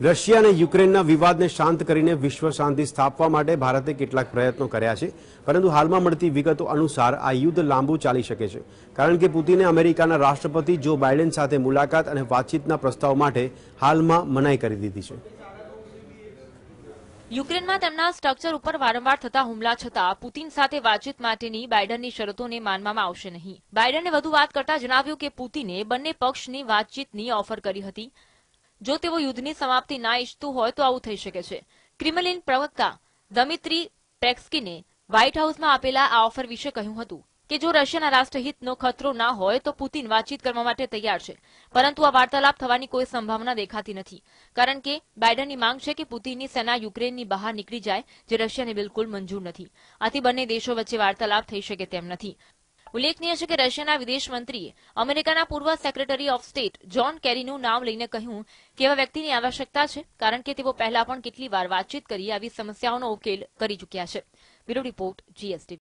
Russia અને યુક્રેનના વિવાદને શાંત કરીને વિશ્વ શાંતિ સ્થાપવા માટે ભારતે કેટલાક પ્રયત્નો કર્યા છે પરંતુ હાલમાં મળતી વિગતો અનુસાર આ યુદ્ધ લાંબુ ચાલી શકે છે કારણ કે પુતિને અમેરિકાના રાષ્ટ્રપતિ જો બાઇડેન સાથે મુલાકાત અને વાતચીતના પ્રસ્તાવ માટે હાલમાં મનાઈ કરી દીધી છે યુક્રેનમાં તેમના સ્ટ્રક્ચર ઉપર વારંવાર થતા હુમલા છતાં પુતિન સાથે વાતચીત માટેની બાઇડનની શરતોને માનવામાં આવશે નહીં બાઇડને વધુ વાત કરતા જણાવ્યું કે પુતિને બંને પક્ષની વાતચીતની ઓફર કરી હતી જો તેઓ યુદ્ધની સમાપ્તિ ના ઇચ્છતું હોય તો આવું થઈ શકે છે ક્રિમલિન પ્રવક્તા દમિત્રી પેક્સકીને વ્હાઇટ હાઉસમાં આપેલા આ ઓફર વિશે કહ્યું હતું કે જો રશિયાના રાષ્ટ્રહિતનો ખતરો ના હોય તો પુતિન વાતચીત કરવા માટે તૈયાર છે પરંતુ આ વાર્તાલાપ થવાની કોઈ સંભાવના દેખાતી નથી કારણ કે બાઇડનની માંગ છે કે પુતિનની સેના યુક્રેનની બહાર નીકળી જાય જે રશિયાને બિલકુલ મંજૂર નથી આથી બંને દેશો વચ્ચે વાર્તાલાપ થઈ શકે તેમ નથી ઉલ્લેખનીય છે કે રશિયાના વિદેશ મંત્રીએ અમેરિકાના પૂર્વ સેક્રેટરી ઓફ સ્ટેટ જોન કેરીનું નામ લઈને કહ્યું કે એવા વ્યક્તિની આવશ્યકતા છે કારણ કે તેઓ પહેલા પણ કેટલી વાર વાતચીત કરી આવી સમસ્યાઓનો ઉકેલ કરી ચૂક્યા છે બ્યુરો રિપોર્ટ જીએસટી